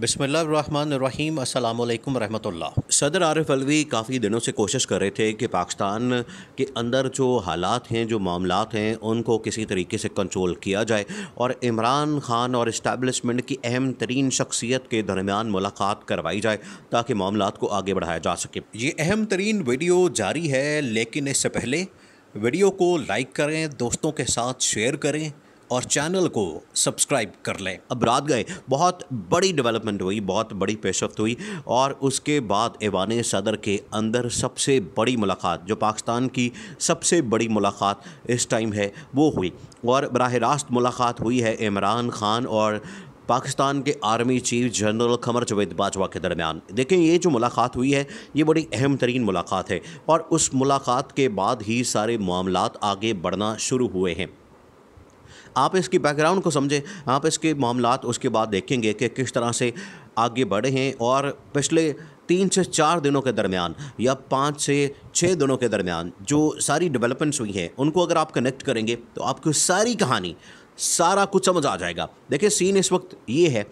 बसमीम अल्लाम रहमतुल्लाह सदर आरिफ अलवी काफ़ी दिनों से कोशिश कर रहे थे कि पाकिस्तान के अंदर जो हालात हैं जो मामला हैं उनको किसी तरीके से कंट्रोल किया जाए और इमरान खान और इस्टबलिशमेंट की अहम तरीन शख्सियत के दरमियान मुलाकात करवाई जाए ताकि मामला को आगे बढ़ाया जा सके ये अहम तरीन वीडियो जारी है लेकिन इससे पहले वीडियो को लाइक करें दोस्तों के साथ शेयर करें और चैनल को सब्सक्राइब कर लें अब रात गए बहुत बड़ी डेवलपमेंट हुई बहुत बड़ी पेशरफ हुई और उसके बाद ऐवान सदर के अंदर सबसे बड़ी मुलाकात जो पाकिस्तान की सबसे बड़ी मुलाकात इस टाइम है वो हुई और बरह रास्त मुलाकात हुई है इमरान खान और पाकिस्तान के army chief general Qamar Javed Bajwa के दरमियान देखें ये जो मुलाकात हुई है ये बड़ी अहम तरीन मुलाकात है और उस मुलाकात के बाद ही सारे मामला आगे बढ़ना शुरू हुए हैं आप इसकी बैकग्राउंड को समझें आप इसके मामला उसके बाद देखेंगे कि किस तरह से आगे बढ़े हैं और पिछले तीन से चार दिनों के दरमियान या पाँच से छः दिनों के दरमियान जो सारी डेवलपमेंट्स हुई हैं उनको अगर आप कनेक्ट करेंगे तो आपको सारी कहानी सारा कुछ समझ आ जाएगा देखिए सीन इस वक्त ये है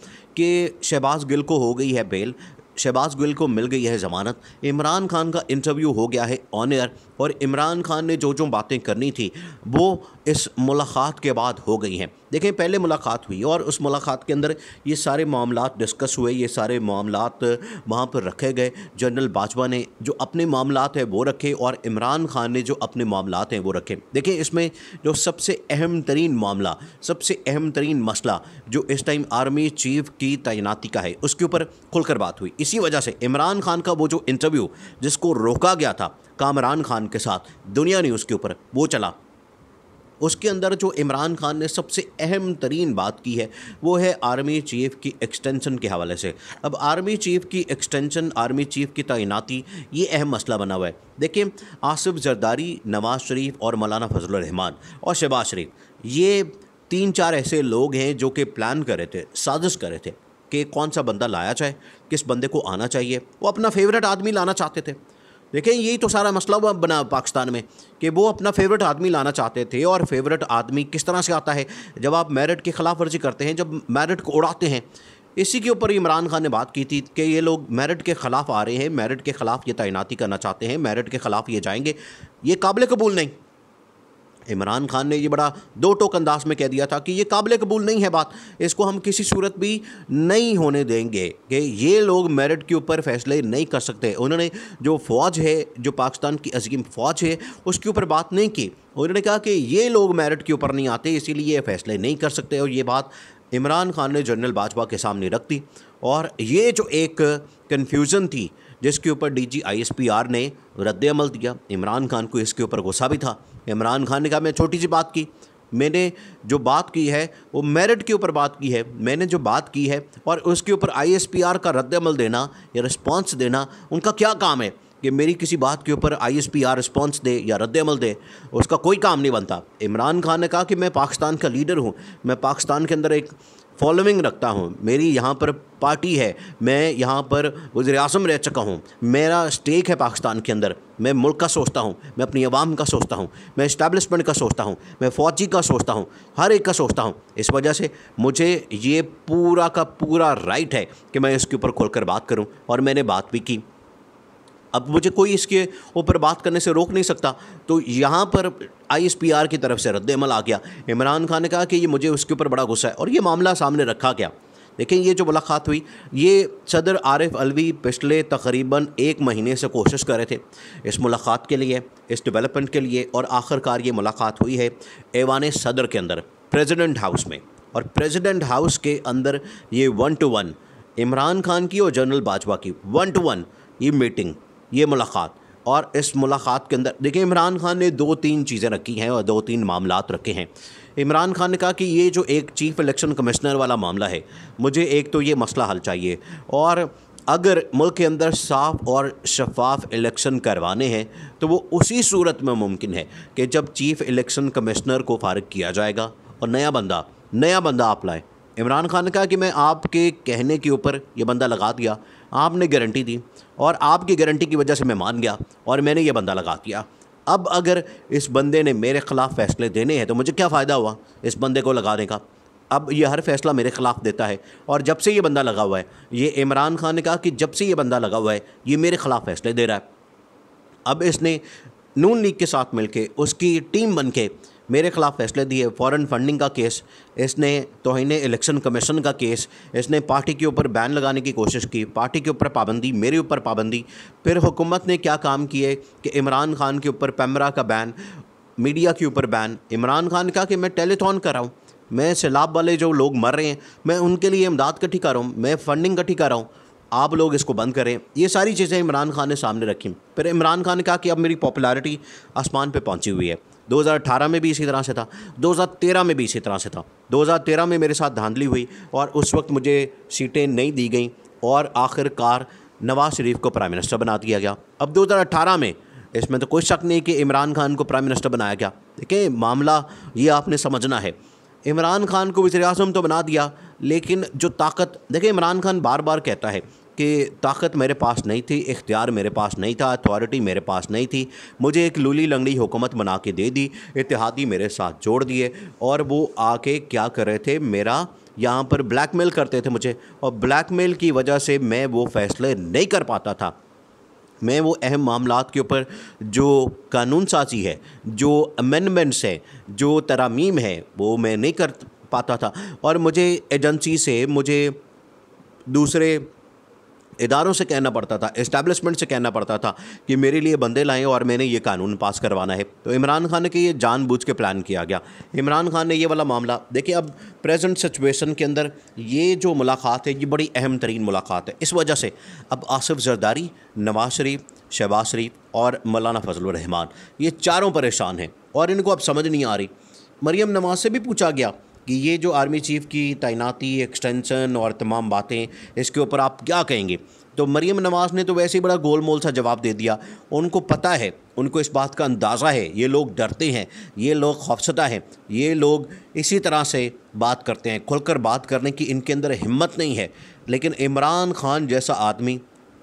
कि शहबाज गिल को हो गई है बेल शहबाज गिल को मिल गई है ज़मानत इमरान खान का इंटरव्यू हो गया है ऑन एयर और इमरान खान ने जो जो बातें करनी थी वो इस मुलाकात के बाद हो गई हैं देखें पहले मुलाकात हुई और उस मुलाकात के अंदर ये सारे मामला डिस्कस हुए ये सारे मामला वहाँ पर रखे गए जनरल बाजवा ने जो अपने मामला हैं वो रखे और इमरान खान ने जो अपने मामला हैं वो रखे देखें इसमें जो सबसे अहम तरीन मामला सबसे अहम तरीन मसला जो इस टाइम आर्मी चीफ की तैनाती का है उसके ऊपर खुलकर बात हुई इसी वजह से इमरान खान का वो जो इंटरव्यू जिसको रोका गया था कामरान खान के साथ दुनिया न्यूज़ के ऊपर वो चला उसके अंदर जो इमरान खान ने सबसे अहम तरीन बात की है वो है आर्मी चीफ की एक्सटेंशन के हवाले से अब आर्मी चीफ की एक्सटेंशन आर्मी चीफ की तैनाती ये अहम मसला बना हुआ है देखिए आसिफ जरदारी नवाज़ शरीफ और मौलाना फजलरहमान और शहबाज शरीफ ये तीन चार ऐसे लोग हैं जो कि प्लान कर रहे थे साजिश कर रहे थे कि कौन सा बंदा लाया जाए किस बंदे को आना चाहिए वो अपना फेवरेट आदमी लाना चाहते थे देखें यही तो सारा मसला हुआ बना पाकिस्तान में कि वो अपना फेवरेट आदमी लाना चाहते थे और फेवरेट आदमी किस तरह से आता है जब आप मेरिट की खिलाफ वर्जी करते हैं जब मेरिट को उड़ाते हैं इसी के ऊपर इमरान खान ने बात की थी कि ये लोग मेरिट के ख़िलाफ़ आ रहे हैं मेरिट के ख़िलाफ़ ये तैनाती करना चाहते हैं मेरिट के ख़िलाफ़ ये जाएंगे ये काबिल कबूल नहीं इमरान खान ने ये बड़ा दो टोक अंदाज में कह दिया था कि ये काबिल कबूल नहीं है बात इसको हम किसी सूरत भी नहीं होने देंगे कि ये लोग मेरिट के ऊपर फैसले नहीं कर सकते उन्होंने जो फ़ौज है जो पाकिस्तान की अजीम फ़ौज है उसके ऊपर बात नहीं की उन्होंने कहा कि ये लोग मेरिट के ऊपर नहीं आते इसीलिए ये फैसले नहीं कर सकते और ये बात इमरान खान ने जनरल बाजवा के सामने रख दी और ये जो एक कन्फ्यूज़न थी जिसके ऊपर पी आर ने अमल दिया इमरान खान को इसके ऊपर गुस्सा भी था इमरान खान ने कहा मैं छोटी सी बात की मैंने जो बात की है वो मेरिट के ऊपर बात की है मैंने जो बात की है और उसके ऊपर आईएसपीआर का अमल देना या रिस्पॉन्स देना उनका क्या काम है कि मेरी किसी बात के ऊपर I S P R response दे या रद्दमल दे उसका कोई काम नहीं बनता इमरान खान ने कहा कि मैं पाकिस्तान का लीडर हूँ मैं पाकिस्तान के अंदर एक फॉलोइंग रखता हूँ मेरी यहाँ पर पार्टी है मैं यहाँ पर वज़र अजम रह चुका हूँ मेरा स्टेक है पाकिस्तान के अंदर मैं मुल्क का सोचता हूँ मैं अपनी आवाम का सोचता हूँ मैं इस्टेबलिशमेंट का सोचता हूँ मैं फ़ौजी का सोचता हूँ हर एक का सोचता हूँ इस वजह से मुझे ये पूरा का पूरा राइट है कि मैं इसके ऊपर कर बात करूँ और मैंने बात भी की अब मुझे कोई इसके ऊपर बात करने से रोक नहीं सकता तो यहाँ पर आईएसपीआर की तरफ से रद्दमल आ गया इमरान खान ने कहा कि ये मुझे उसके ऊपर बड़ा गुस्सा है और ये मामला सामने रखा गया देखिए ये जो मुलाकात हुई ये सदर आरिफ अलवी पिछले तकरीबन एक महीने से कोशिश कर रहे थे इस मुलाकात के लिए इस डेवलपमेंट के लिए और आखिरकार ये मुलाकात हुई है एवान सदर के अंदर प्रेसिडेंट हाउस में और प्रेसिडेंट हाउस के अंदर ये one to one Imran Khan की और जनरल बाजवा की वन टू वन ये मीटिंग ये मुलाकात और इस मुलाकात के अंदर देखिए इमरान खान ने दो तीन चीज़ें रखी हैं और दो तीन मामला रखे हैं इमरान खान ने कहा कि ये जो एक चीफ़ इलेक्शन कमिश्नर वाला मामला है मुझे एक तो ये मसला हल चाहिए और अगर मुल्क के अंदर साफ और शफाफ इलेक्शन करवाने हैं तो वो उसी सूरत में मुमकिन है कि जब चीफ़ इलेक्शन कमिश्नर को फारग किया जाएगा और नया बंदा नया बंदा आप इमरान खान ने कहा कि मैं आपके कहने के ऊपर ये बंदा लगा दिया आपने गारंटी दी और आपकी गारंटी की वजह से मैं मान गया और मैंने ये बंदा लगा दिया अब अगर इस बंदे ने मेरे ख़िलाफ़ फैसले देने हैं तो मुझे क्या फ़ायदा हुआ इस बंदे को लगाने का अब ये हर फैसला मेरे ख़िलाफ़ देता है और जब से ये बंदा लगा हुआ है ये इमरान खान ने कहा कि जब से ये बंदा लगा हुआ है ये मेरे ख़िलाफ़ फैसले दे रहा है अब इसने नून लीग के साथ मिलके उसकी टीम बन के मेरे खिलाफ़ फैसले दिए फॉरेन फंडिंग का केस इसने तोहने इलेक्शन कमीशन का केस इसने पार्टी के ऊपर बैन लगाने की कोशिश की पार्टी के ऊपर पाबंदी मेरे ऊपर पाबंदी फिर हुकूमत ने क्या काम किए कि इमरान खान के ऊपर पैमरा का बैन मीडिया के ऊपर बैन इमरान खान का कि मैं टेलीथॉन कर रहा हूँ मैं सैलाब वाले जो लोग मर रहे हैं मैं उनके लिए इमदाद इकट्ठी कर रहा हूँ मैं फंडिंग इकट्ठी कर रहा हूँ आप लोग इसको बंद करें ये सारी चीज़ें इमरान खान ने सामने रखी फिर इमरान खान ने कहा कि अब मेरी पॉपुलैरिटी आसमान पे पहुंची हुई है 2018 में भी इसी तरह से था 2013 में भी इसी तरह से था 2013 में मेरे साथ धांधली हुई और उस वक्त मुझे सीटें नहीं दी गई और आखिरकार नवाज शरीफ को प्राइम मिनिस्टर बना दिया गया अब 2018 में इसमें तो कोई शक नहीं कि इमरान खान को प्राइम मिनिस्टर बनाया गया देखिए मामला ये आपने समझना है इमरान खान को वजे तो बना दिया लेकिन जो ताकत देखिए इमरान खान बार बार कहता है कि ताकत मेरे पास नहीं थी इख्तियार मेरे पास नहीं था अथॉरिटी मेरे पास नहीं थी मुझे एक लूली लंगड़ी हुकूमत बना के दे दी इतिहादी मेरे साथ जोड़ दिए और वो आके क्या कर रहे थे मेरा यहाँ पर ब्लैकमेल करते थे मुझे और ब्लैकमेल की वजह से मैं वो फ़ैसले नहीं कर पाता था मैं वो अहम मामला के ऊपर जो कानून साजी है जो अमेंडमेंट्स हैं जो तरामीम है वो मैं नहीं कर पाता था और मुझे एजेंसी से मुझे दूसरे इदारों से कहना पड़ता था इस्टेब्लिशमेंट से कहना पड़ता था कि मेरे लिए बंदे लाएं और मैंने ये कानून पास करवाना है तो इमरान खान के ये जानबूझ के प्लान किया गया इमरान खान ने ये वाला मामला देखिए अब प्रेजेंट सिचुएशन के अंदर ये जो मुलाकात है ये बड़ी अहम तरीन मुलाकात है इस वजह से अब आसिफ जरदारी नवाज शरीफ शहबाज शरीफ और मौलाना फजल ये चारों परेशान हैं और इनको अब समझ नहीं आ रही मरीम नवाज से भी पूछा गया कि ये जो आर्मी चीफ़ की तैनाती एक्सटेंशन और तमाम बातें इसके ऊपर आप क्या कहेंगे तो मरीम नवाज ने तो वैसे ही बड़ा गोल मोल सा जवाब दे दिया उनको पता है उनको इस बात का अंदाज़ा है ये लोग डरते हैं ये लोग खौफसदा हैं ये लोग इसी तरह से बात करते हैं खुलकर बात करने की इनके अंदर हिम्मत नहीं है लेकिन इमरान खान जैसा आदमी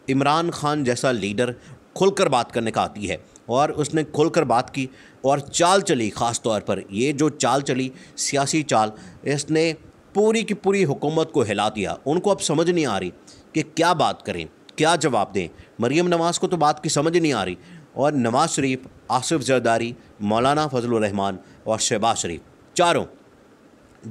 इमरान खान जैसा लीडर खुलकर बात करने का आती है और उसने खुलकर बात की और चाल चली ख़ास तौर पर ये जो चाल चली सियासी चाल इसने पूरी की पूरी हुकूमत को हिला दिया उनको अब समझ नहीं आ रही कि क्या बात करें क्या जवाब दें मरीम नवाज़ को तो बात की समझ नहीं आ रही और नवाज़ शरीफ आसिफ जरदारी मौलाना फजलरहमान और शहबाज शरीफ चारों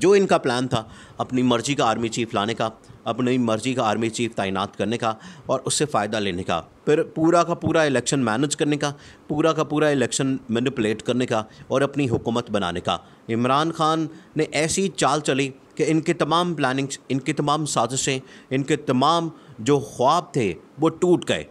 जो इनका प्लान था अपनी मर्जी का आर्मी चीफ लाने का अपनी मर्जी का आर्मी चीफ तैनात करने का और उससे फ़ायदा लेने का फिर पूरा का पूरा इलेक्शन मैनेज करने का पूरा का पूरा इलेक्शन मैनिपुलेट करने का और अपनी हुकूमत बनाने का इमरान खान ने ऐसी चाल चली कि इनके तमाम प्लानिंग्स इनके तमाम साजिशें इनके तमाम जो ख्वाब थे वो टूट गए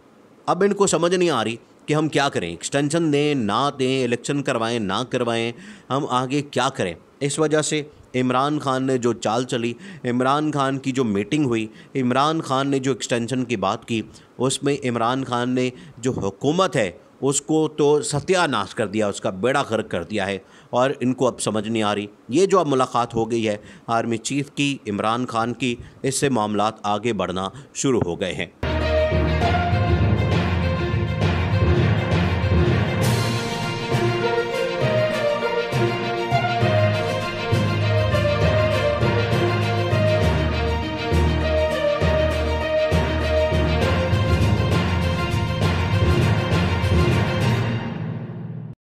अब इनको समझ नहीं आ रही कि हम क्या करें एक्सटेंशन दें ना दें इलेक्शन करवाएं ना करवाएं हम आगे क्या करें इस वजह से इमरान खान ने जो चाल चली इमरान खान की जो मीटिंग हुई इमरान खान ने जो एक्सटेंशन की बात की उसमें इमरान खान ने जो हुकूमत है उसको तो सत्यानाश कर दिया उसका बेड़ा गर्क कर दिया है और इनको अब समझ नहीं आ रही ये जो अब मुलाकात हो गई है आर्मी चीफ की इमरान खान की इससे मामला आगे बढ़ना शुरू हो गए हैं